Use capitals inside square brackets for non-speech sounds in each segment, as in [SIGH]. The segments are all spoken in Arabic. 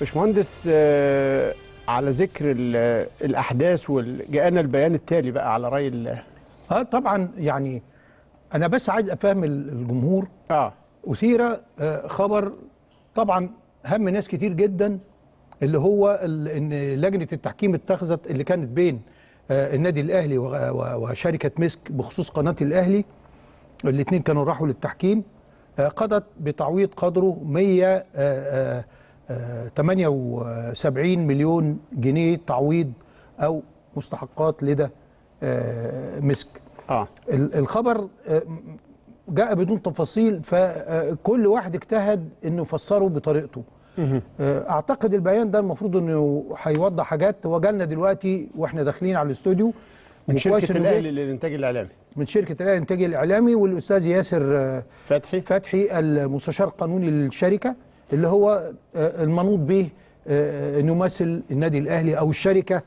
باشمهندس آه، على ذكر الاحداث جاءنا البيان التالي بقى على راي الله اه طبعا يعني انا بس عايز افهم الجمهور اه اثير آه، خبر طبعا هم ناس كتير جدا اللي هو ان لجنه التحكيم اتخذت اللي كانت بين آه، النادي الاهلي وشركه مسك بخصوص قناه الاهلي الاثنين كانوا راحوا للتحكيم قضت بتعويض قدره 100 78 مليون جنيه تعويض او مستحقات لدى آه، مسك آه. الخبر آه، جاء بدون تفاصيل فكل واحد اجتهد انه يفسره بطريقته آه، اعتقد البيان ده المفروض انه هيوضح حاجات هو جالنا دلوقتي واحنا داخلين على الاستوديو من شركه الاهلي للانتاج الاعلامي من شركه الاهلي للانتاج الاعلامي والاستاذ ياسر فتحي فتحي المستشار القانوني للشركه اللي هو آه، المنوط به آه، آه، أن يمثل النادي الأهلي أو الشركة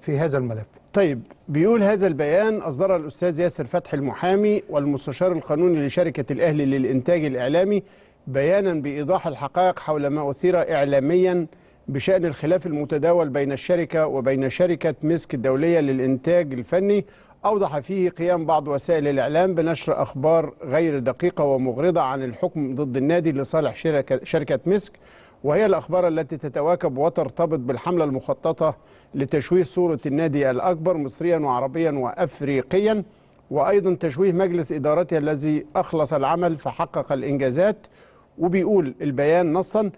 في هذا الملف طيب بيقول هذا البيان أصدر الأستاذ ياسر فتحي المحامي والمستشار القانوني لشركة الأهلي للإنتاج الإعلامي بيانا بإيضاح الحقائق حول ما أثير إعلاميا بشأن الخلاف المتداول بين الشركة وبين شركة مسك الدولية للإنتاج الفني أوضح فيه قيام بعض وسائل الإعلام بنشر أخبار غير دقيقة ومغرضة عن الحكم ضد النادي لصالح شركة, شركة مسك وهي الأخبار التي تتواكب وترتبط بالحملة المخططة لتشويه صورة النادي الأكبر مصريا وعربيا وأفريقيا وأيضا تشويه مجلس إدارته الذي أخلص العمل فحقق الإنجازات وبيقول البيان نصا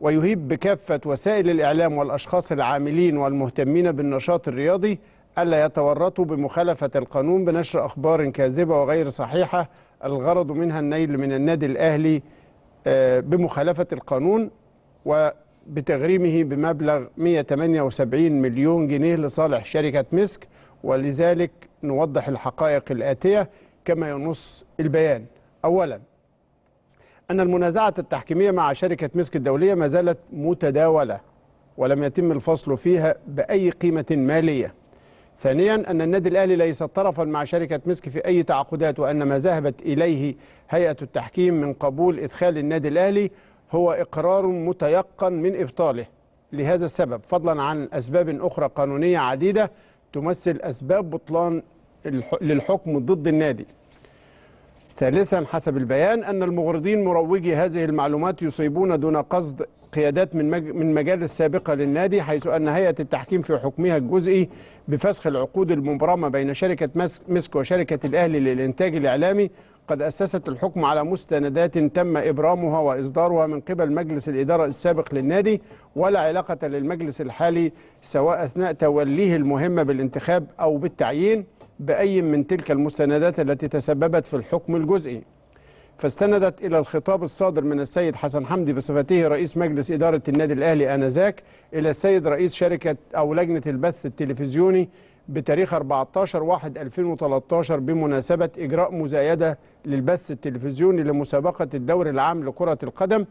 ويهيب بكافة وسائل الإعلام والأشخاص العاملين والمهتمين بالنشاط الرياضي ألا يتورطوا بمخالفة القانون بنشر أخبار كاذبة وغير صحيحة الغرض منها النيل من النادي الأهلي آه، بمخالفة القانون وبتغريمه بمبلغ 178 مليون جنيه لصالح شركة مسك ولذلك نوضح الحقائق الآتية كما ينص البيان أولا أن المنازعة التحكيمية مع شركة مسك الدولية ما زالت متداولة ولم يتم الفصل فيها بأي قيمة مالية ثانيا أن النادي الأهلي ليس طرفا مع شركة مسك في أي تعاقدات وأن ما ذهبت إليه هيئة التحكيم من قبول إدخال النادي الأهلي هو إقرار متيقن من إبطاله لهذا السبب فضلا عن أسباب أخرى قانونية عديدة تمثل أسباب بطلان للحكم ضد النادي ثالثا حسب البيان أن المغرضين مروجي هذه المعلومات يصيبون دون قصد قيادات من مج... من مجالس سابقه للنادي حيث ان هيئه التحكيم في حكمها الجزئي بفسخ العقود المبرمه بين شركه مسك وشركه الاهلي للانتاج الاعلامي قد أسست الحكم على مستندات تم إبرامها وإصدارها من قبل مجلس الإدارة السابق للنادي ولا علاقة للمجلس الحالي سواء أثناء توليه المهمة بالانتخاب أو بالتعيين بأي من تلك المستندات التي تسببت في الحكم الجزئي فاستندت إلى الخطاب الصادر من السيد حسن حمدي بصفته رئيس مجلس إدارة النادي الأهلي آنذاك إلى السيد رئيس شركة أو لجنة البث التلفزيوني بتاريخ 14 واحد 2013 بمناسبة إجراء مزايدة للبث التلفزيوني لمسابقة الدوري العام لكرة القدم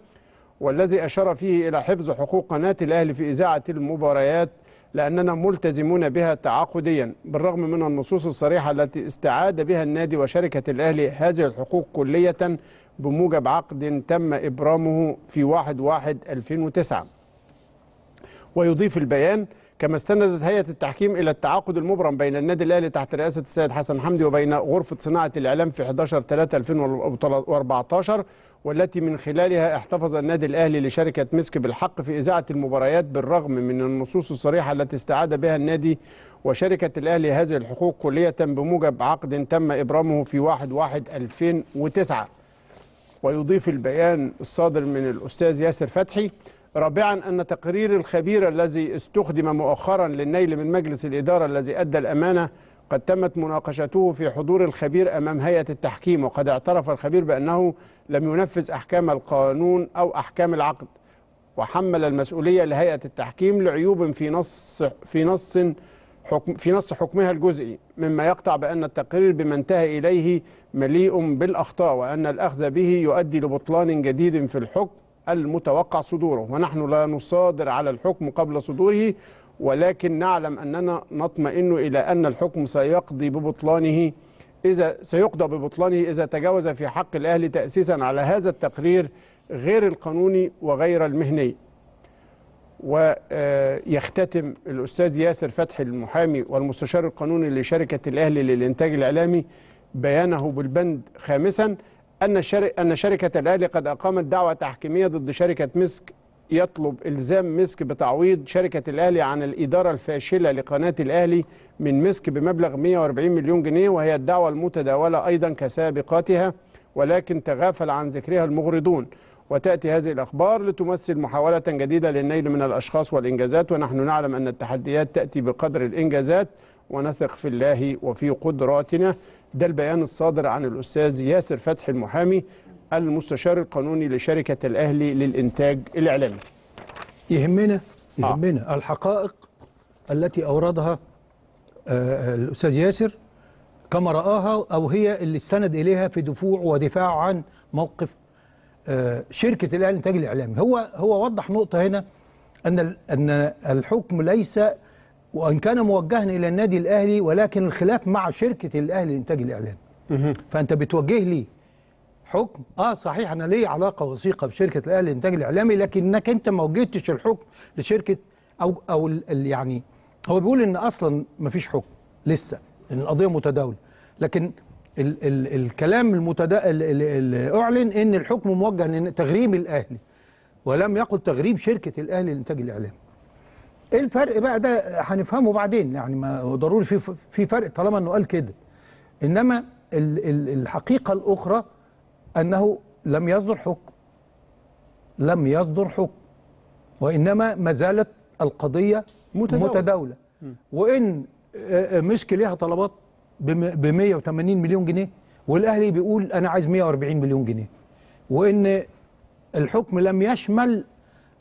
والذي أشار فيه إلى حفظ حقوق قناة الأهلي في إذاعة المباريات لأننا ملتزمون بها تعاقديا بالرغم من النصوص الصريحة التي استعاد بها النادي وشركة الأهلي هذه الحقوق كلية بموجب عقد تم إبرامه في 1/1/2009 ويضيف البيان كما استندت هيئة التحكيم إلى التعاقد المبرم بين النادي الأهلي تحت رئاسة السيد حسن حمدي وبين غرفة صناعة الإعلام في 11/3/2014 والتي من خلالها احتفظ النادي الأهلي لشركة مسك بالحق في إذاعة المباريات بالرغم من النصوص الصريحة التي استعاد بها النادي وشركة الأهلي هذه الحقوق كلية بموجب عقد تم إبرامه في 1/1/2009 ويضيف البيان الصادر من الأستاذ ياسر فتحي رابعا أن تقرير الخبير الذي استخدم مؤخرا للنيل من مجلس الإدارة الذي أدى الأمانة قد تمت مناقشته في حضور الخبير أمام هيئة التحكيم وقد اعترف الخبير بأنه لم ينفذ أحكام القانون أو أحكام العقد وحمل المسؤولية لهيئة التحكيم لعيوب في نص في نص حكم في نص حكمها الجزئي مما يقطع بأن التقرير بما انتهى إليه مليء بالأخطاء وأن الأخذ به يؤدي لبطلان جديد في الحكم المتوقع صدوره ونحن لا نصادر على الحكم قبل صدوره ولكن نعلم أننا نطمئن إلى أن الحكم سيقضي ببطلانه إذا سيقضى ببطلانه إذا تجاوز في حق الأهل تأسيسا على هذا التقرير غير القانوني وغير المهني ويختتم الأستاذ ياسر فتحي المحامي والمستشار القانوني لشركة الأهلي للإنتاج الإعلامي بيانه بالبند خامسا أن أن شركة الأهلي قد أقامت دعوة تحكيمية ضد شركة مسك يطلب إلزام مسك بتعويض شركة الأهلي عن الإدارة الفاشلة لقناة الأهلي من مسك بمبلغ 140 مليون جنيه وهي الدعوة المتداولة أيضا كسابقاتها ولكن تغافل عن ذكرها المغرضون وتأتي هذه الأخبار لتمثل محاولة جديدة للنيل من الأشخاص والإنجازات ونحن نعلم أن التحديات تأتي بقدر الإنجازات ونثق في الله وفي قدراتنا ده البيان الصادر عن الأستاذ ياسر فتحي المحامي المستشار القانوني لشركة الأهلي للإنتاج الإعلامي يهمنا آه. يهمنا آه. الحقائق التي أوردها آه، الأستاذ ياسر كما رآها أو هي اللي استند إليها في دفوع ودفاع عن موقف آه، شركة الأهلي للإنتاج الإعلامي هو هو وضح نقطة هنا أن أن الحكم ليس وان كان موجها الى النادي الاهلي ولكن الخلاف مع شركه الاهلي لانتاج الاعلام فانت بتوجه لي حكم اه صحيح انا ليه علاقه وثيقه بشركه الاهلي للانتاج الاعلامي لكنك انت ما وجهتش الحكم لشركه او او يعني هو بيقول ان اصلا ما فيش حكم لسه ان القضيه متداوله لكن ال ال الكلام المتدا ال ال ال اعلن ان الحكم موجه لتغريم الاهلي ولم يقل تغريم شركه الاهلي للانتاج الاعلامي ايه الفرق بقى ده هنفهمه بعدين يعني ما ضروري في في فرق طالما انه قال كده انما الحقيقه الاخرى انه لم يصدر حكم لم يصدر حكم وانما ما زالت القضيه متداولة, متداولة. وان مشكي ليها طلبات ب 180 مليون جنيه والاهلي بيقول انا عايز 140 مليون جنيه وان الحكم لم يشمل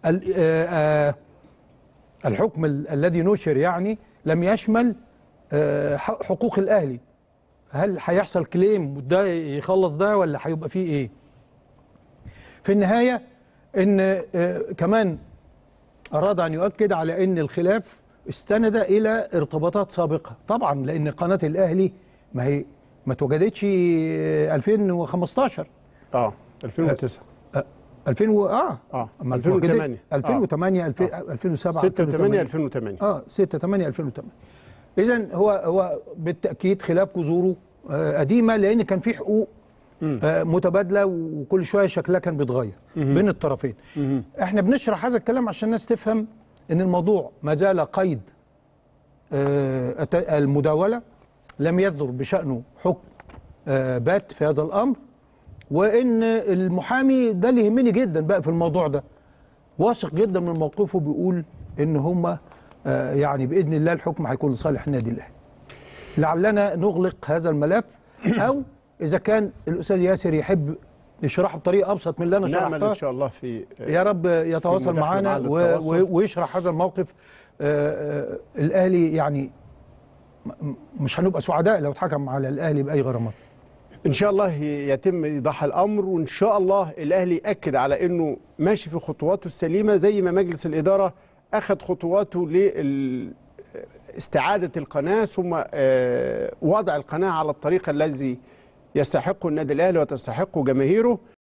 آآ آآ الحكم الذي نشر يعني لم يشمل آه، حقوق الأهلي هل هيحصل كليم وده يخلص ده ولا هيبقى فيه ايه في النهاية ان آه، كمان اراد ان يؤكد على ان الخلاف استند الى ارتباطات سابقة طبعا لان قناة الاهلي ما هي ما توجدتش 2015 اه 2009 2000 و... اه اه 2008 2008 2007 6 8 2008 اه 6 8 2008 اذا هو هو بالتاكيد خلاف جذوره آه، قديمه لان كان في حقوق آه، متبادله وكل شويه شكلها كان بيتغير بين الطرفين احنا بنشرح هذا الكلام عشان الناس تفهم ان الموضوع ما زال قيد آه، المداوله لم يصدر بشانه حكم بات في هذا الامر وان المحامي ده اللي يهمني جدا بقى في الموضوع ده واثق جدا من موقفه بيقول ان هم آه، يعني باذن الله الحكم هيكون لصالح النادي الاهلي لعلنا نغلق هذا الملف [CLEARS THROAT] او اذا كان الاستاذ ياسر يحب يشرحه بطريقه ابسط من اللي انا شرحته نعمل ان شاء الله في آه، يا رب يتواصل معنا ويشرح هذا الموقف آه، الاهلي يعني مش هنبقى سعداء لو اتحكم على الاهلي باي غرامات ان شاء الله يتم ايضاح الامر وان شاء الله الاهلي اكد على انه ماشي في خطواته السليمه زي ما مجلس الاداره اخذ خطواته لل استعادة القناة ثم آه، وضع القناة على الطريق الذي يستحقه النادي الأهلي وتستحقه جماهيره